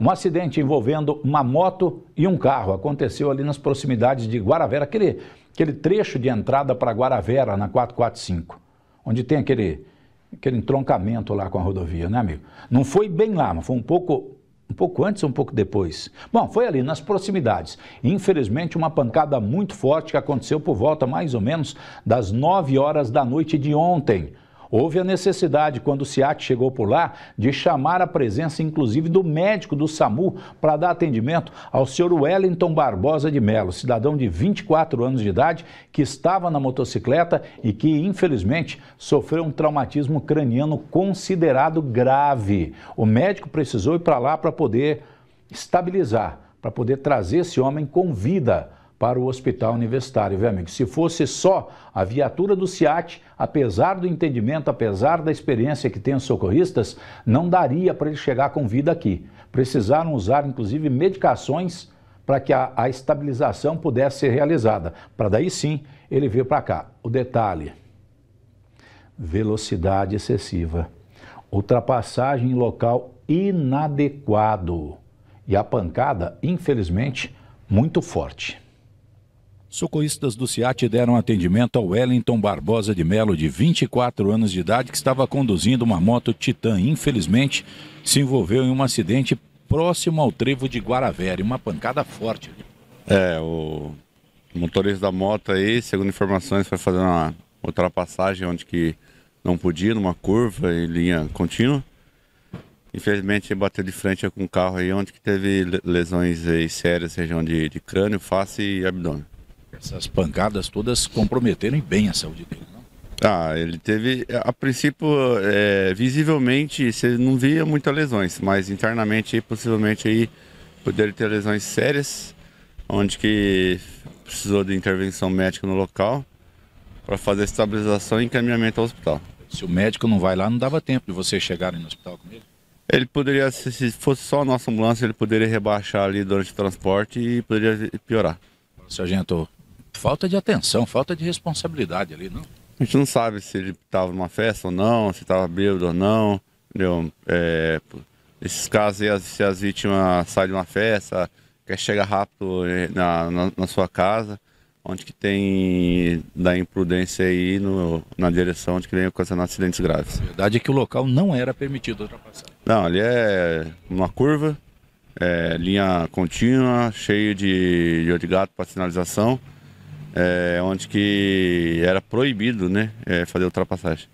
Um acidente envolvendo uma moto e um carro aconteceu ali nas proximidades de Guaravera, aquele, aquele trecho de entrada para Guaravera, na 445, onde tem aquele, aquele entroncamento lá com a rodovia, né, amigo? Não foi bem lá, mas foi um pouco um pouco antes ou um pouco depois? Bom, foi ali, nas proximidades. Infelizmente, uma pancada muito forte que aconteceu por volta mais ou menos das 9 horas da noite de ontem. Houve a necessidade, quando o SIAT chegou por lá, de chamar a presença, inclusive, do médico do SAMU para dar atendimento ao senhor Wellington Barbosa de Melo, cidadão de 24 anos de idade, que estava na motocicleta e que, infelizmente, sofreu um traumatismo craniano considerado grave. O médico precisou ir para lá para poder estabilizar, para poder trazer esse homem com vida para o hospital universitário, viu, amigo? Se fosse só a viatura do SIAT, apesar do entendimento, apesar da experiência que tem os socorristas, não daria para ele chegar com vida aqui. Precisaram usar, inclusive, medicações para que a, a estabilização pudesse ser realizada. Para daí sim ele vir para cá. O detalhe: velocidade excessiva, ultrapassagem em local inadequado e a pancada, infelizmente, muito forte. Socorristas do SEAT deram atendimento ao Wellington Barbosa de Melo, de 24 anos de idade, que estava conduzindo uma moto Titan. Infelizmente, se envolveu em um acidente próximo ao trevo de Guaravera, uma pancada forte. Né? É, o motorista da moto aí, segundo informações, foi fazer uma ultrapassagem onde que não podia, numa curva em linha contínua. Infelizmente, bateu de frente com um carro aí, onde que teve lesões aí sérias, região de, de crânio, face e abdômen essas pancadas todas comprometerem bem a saúde dele. Ah, ele teve, a princípio, é, visivelmente, você não via muitas lesões, mas internamente, possivelmente, aí, poderia ter lesões sérias, onde que precisou de intervenção médica no local para fazer estabilização e encaminhamento ao hospital. Se o médico não vai lá, não dava tempo de vocês chegarem no hospital com ele? Ele poderia, se fosse só a nossa ambulância, ele poderia rebaixar ali durante o transporte e poderia piorar. Sargento, falta de atenção, falta de responsabilidade ali, não? A gente não sabe se ele estava numa festa ou não, se estava bêbado ou não. Entendeu? É, esses casos aí, se as vítimas saem de uma festa, quer chegar rápido é, na, na, na, sua casa, onde que tem da imprudência aí no, na direção onde que vem ocasionar acidentes graves. A verdade é que o local não era permitido ultrapassar. Não, ali é uma curva, é, linha contínua, cheio de, de gato para sinalização é, onde que era proibido né, é, fazer ultrapassagem.